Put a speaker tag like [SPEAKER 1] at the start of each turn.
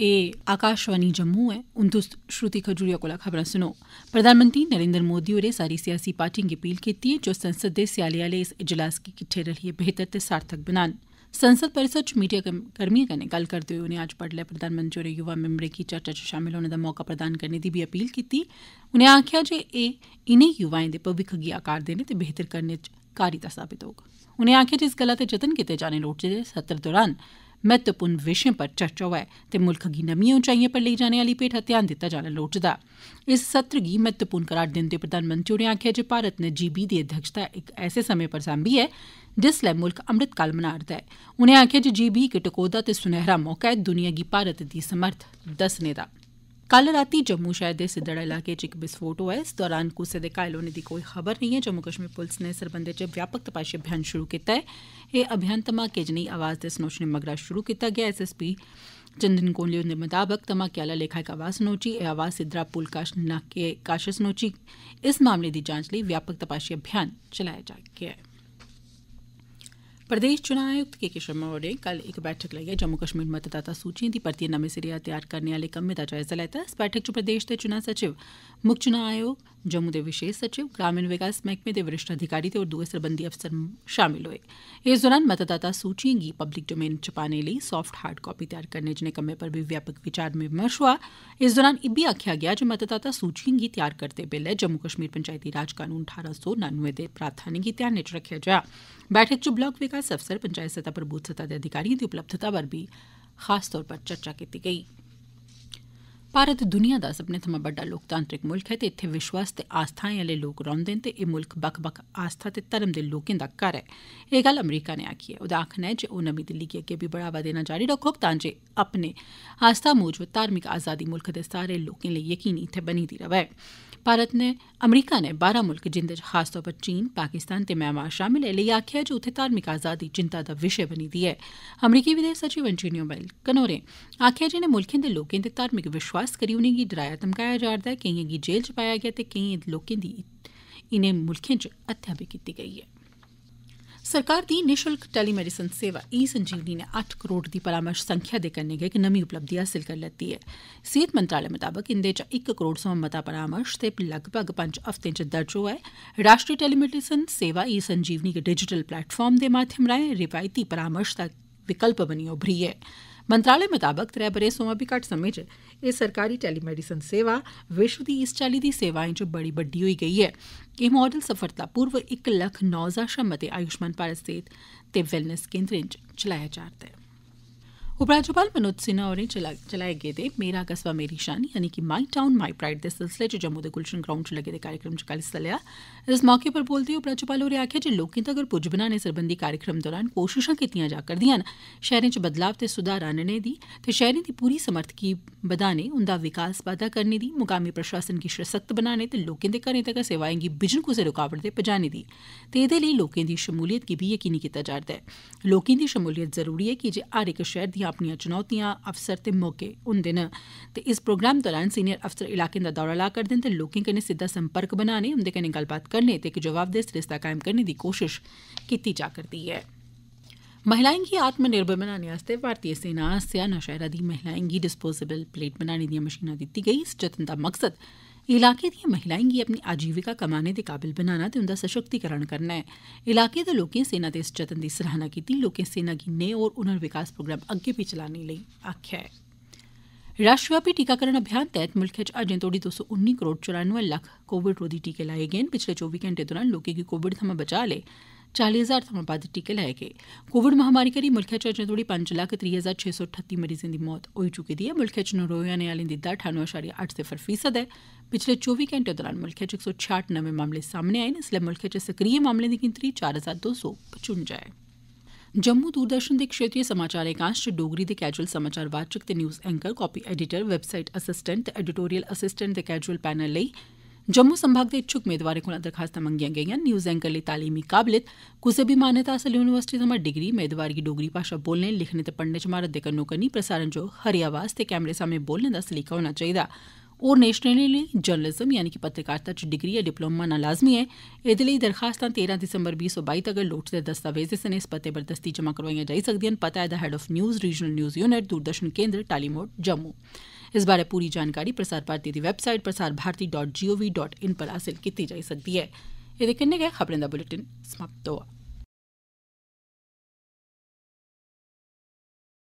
[SPEAKER 1] ए आकाशवाणी जम्मू ऐ हून तुस श्रुति खजूरिया कोला खबरां सुनो प्रधानमंत्री नरेन्द्र मोदी होरें सारी सियासी पार्टिएं गी अपील कीती ऐ जे संसद दे स्याले आह्ले इस इजलास गी किट्ठे रलियै बेहतर ते सार्थक बनान संसद परिसर च मीडिया कर्मिएं कन्नै गल्ल करदे होई उनें अज्ज बड्डलै प्रधानमंत्री होरें युवा मैंबरें गी चर्चा च शामल होने दा मौका प्रदान करने दी बी अपील कीती उनें आखेआ जे एह् इनें युवाएं दे भविक्ख गी आकार देने ते बेहतर करने च कारी साबित होग उनें आखेआ जे इस गल्ला ते जतन कीते जाने लोड़चदे सत्र दौरान महत्वपूर्ण विषयें पर चर्चा होऐ ते मुल्ख गी नमिएं उंचाइएं पर लेई जाने आली भेठा ध्यान दित्ता जाना लोड़चदा इस सत्र गी महत्वपूर्ण करार दिंदे होई प्रधानमंत्री होरें आक्खेआ जे भारत नै जी बी दी अध्यक्षता इक ऐसे समें पर सांभी ऐ जिसलै मुल्ख अमृतकाल मना'रदा ऐ उनें आक्खेआ जे जी बी इक टकोह्दा ते सुनैहरा मौका ऐ दुनिया गी भारत दी समर्थ दस्सने दा कल रातीं जम्मू शहर दे सिद्दड़ा इलाके च इक विस्फोट होआ इस दौरान कुसै दे घायल होने दी कोई खबर नेईं ऐ जम्मू कश्मीर पुलस ने इस सरबंधै च व्यापक तपाशी अभियान शुरू कीता ऐ एह् अभियान धमाके जनेही आवाज दे सनोचने मगरा शुरू कीता गया S S P Chandan Kohli हुंदे मताबक धमाके आला लेखा इक आवाज सनोची एह् आवाज सिद्दड़ा पुल कश नाके कश सनोची इस मामले दी जांच लेई व्यापक तपाशी अभियान चलाया जा' रदा ऐ प्रदेश चुनां आयुक्त के के शर्मा होरें कल इक बैठक लाइयै जम्मू कश्मीर मतदाता सूचिएं दी परतियै नमें सिरेया तैयार करने आह्ले कम्मै दा जायजा लैता इस बैठक च प्रदेश दे चुनां सचिव मुक्ख चुनां आयोग जम्मू दे विशेष सचिव ग्रामीण विकास मैहकमे दे वरिष्ठ अधिकारी ते होर दुए सरबंधी अफसर शामिल होए इस दौरान मतदाता सूचियों गी पब्लिक डोमेन च पाने लेई हार्ड कापी तैयार करने जनेह् कम्में पर बी व्यापक विचार विमर्श हुआ इस दौरान इब्बी आखेआ गेआ जे मतदाता सूचियों गी तैयार करदे बेल्लै जम्मू कश्मीर पंचायती राज कानून ठारां सौ नानवे दे प्रावधानें गी ध्यानै च रक्खेआ जा बैठक च ब्लाक विकास अफसर पंचायत सतह पर बूथ सतह दे अधिकारिएं दी उपलब्धता पर बी खास तौर पर चर्चा कीती गेई भारत दुनिया दा सबने थमां बड्डा लोकतांत्रिक मुल्ख ऐ ते इत्थे विश्वास ते आस्थाएं आले लोक रौंह्दे न ते एह् मुल्ख बक्ख बक्ख आस्था ते धर्म दे लोकें दा घर ऐ एह् गल्ल अमरीका ने आखी ऐ ओह्दा आखना ऐ जे ओह् नमीं दिल्ली गी अग्गे बी बढ़ावा देना जारी रखोग तां जे अपने आस्था मूजब धार्मिक आजादी मुल्ख दे सारे लोकें लेई यकीनी ते बनी दी रवै भारत ने अमरीका ने बारह मुल्ख जिंदे च तौर पर चीन पाकिस्तान ते म्यांमार शामिल ऐ लेई आक्खेआ ऐ जे उत्थे धार्मिक आजादी चिंता दा विशे बनी दी ऐ अमरीकी विदेश सचिव एंटोनियो ब्लिंकन होरें आक्खेआ जे इनें मुल्खें दे लोकें दे धार्मिक विश्वास खास करी उ'नेंगी डराया धमकाया जा'रदा ऐ केइयें गी जेल च पाया गेआ ते केइयें लोकें दी इनें मुल्खें च हत्या बी कीती गेई ऐ सरकार दी निशुल्क टेलीमेडिसिन सेवा ई संजीवनी ने अट्ठ करोड़ दी परामर्श संख्या दे कन्नै गै इक नमीं उपलब्धि हासिल करी लैती ऐ सेहत मंत्रालय मताबक इंदे एक इक करोड़ थमां मता परामर्श ते लगभग पंज हफ्तें च दर्ज होआ ऐ राष्ट्रीय टेलीमेडिसिन सेवा ई संजीवनी इक डिजिटल प्लेटफार्म दे माध्यम राएं रिवायती परामर्श दा विकल्प बनी उभरी ऐ मंत्रालय मताबक त्रै ब'रें सोयां बी घट्ट समें च एह् सरकारी टेलीमेडिसन सेवा विश्व दी इस चाल्ली दी सेवाएं च बड़ी बड्डी होई गेई ऐ एह् माडल सफलतापूर्वक इक लक्ख नौ ज्हार शा मते आयुषमान भारत सेहत ते वेलनेस केन्द्रें च चलाया जा'रदा ऐ उपराज्यपाल मनोज सिन्हा होरें चलाए गेदे मेरा कस्बा मेरी शान यानी कि माई टाउन माई प्राइड दे सिलसिले च जम्मू दे गुलशन ग्राउंड च लग्गे दे कार्यक्रम च कल हिस्सा लेआ इस मौके पर बोलदे होई उपराज्यपाल होरें आखेआ जे लोकें तगर पुज्ज बनाने सरबंधी कार्यक्रम दौरान कोशशां कीतियां जा करदियां न च बदलाव ते सुधार आनने दी ते की दी पूरी समर्थ गी बधाने उंदा विकास बाधा करने दी मुकामी प्रशासन गी सशक्त बनाने ते लोकें दे घरें तगर सेवाएं गी बिजन कुसै रुकावट दे पजाने दी ते एह्दे लेई लोकें दी शमूलियत गी बी यकीनी कीता जा'रदा ऐ लोकें दी शमूलियत जरूरी ऐ जे हर इक शहर दियां दियां अपनियां चुनौतियां अवसर ते मौके हुन्दे न ते इस प्रोग्राम दौरान सीनियर अफसर इलाकें दा दौरा ला करदे न ते लोकें कन्नै सिद्दा संपर्क बनाने उन्दे कन्नै गल्लबात करने ते इक जवाबदेह सरिस्ता कायम करने दी कोशिश कीती जा करदी ऐ महिलाएं गी आत्मनिर्भर बनाने आस्तै भारतीय सेना आसेआ नौशैहरा दी महिलाएं गी डिस्पोजेबल प्लेट बनाने दियां मशीनां दित्ती गेई इस जतन दा मकसद इलाके दिए महिलाएं गी अपनी आजीविका कमाने दे काबिल बनाना ते उंदा सशक्तिकरण करना है इलाके दे लोकें सेना दे इस जतन दी सराहना कीती लोकें सेना गी नए और हुनर विकास प्रोग्राम अग्गे भी चलाने लेई आक्खेआ राष्ट्रव्यापी टीकाकरण अभियान तहत मुल्खै च अजें तोड़ी दो सौ उन्नी करोड़ चौरानवे लक्ख कोविड रोधी टीके लाए गए न पिछले चौबी घंटे दौरान लोकें गी कोविड थमां बचा लेई चाली हजार थमां बद्द टीके लाए गे कोविड महामारी करी मुल्खै च अजें तोड़ी पंज लक्ख त्री हजार छे सौ ठत्ती मरीजें दी मौत होई चुकी दी ऐ मुल्खै च नरोए आने आह्लें दी दर ठानुए अशारिया अट्ठ सिफर फीसद ऐ पिछले चौबी घंटे दौरान मुल्खै च इक सौ छियाठ नमें मामले सामने आए न इसलै मुल्खै च सक्रिय मामलें दी गिनतरी चार हजार दो सौ पचुंजा ऐ जम्मू दूरदर्शन दे क्षेत्रीय समाचार एकांश च डोगरी दे कैजुअल समाचार वाचक ते news anchor copy editor website assistant ते एडिटोरियल असिस्टेंट दे कैजुअल पैनल लेई जम्मू संभाग दे इच्छुक मेदवारें कोला दरखास्तां मंगियां गेइयां न्यूज एंकर लेई तालीमी काबलियत कुसै बी मान्यता हासल यूनिवर्सिटी थमां डिग्री मेदवार गी डोगरी भाषा बोलने लिखने ते पढ़ने च महारत दे कन्नो कन्नी प्रसारण जो हरी आवाज ते कैमरे सामने बोलने दा सलीका होना चाहिदा और नेशनल लेई जर्नलिज्म यानी कि पत्रकारिता च डिग्री या डिप्लोमा ना लाजमी है एदे लेई दरखास्तां तेरां दिसंबर बीह् सौ बई तगर लोड़चदे दस्तावेज सने इस पते पर दस्ती जमा करोआइयां जाई सकदियां पता है the head of news regional news unit Doordarshan Kendra टालीमोड जम्मू इस बारै पूरी जानकारी प्रसार भारती दी website Prasar Bharati dot G O V dot in पर हासिल कीती जाई सकदी ऐ एह्दे कन्नै गै खबरें दा बुलेटिन समाप्त होआ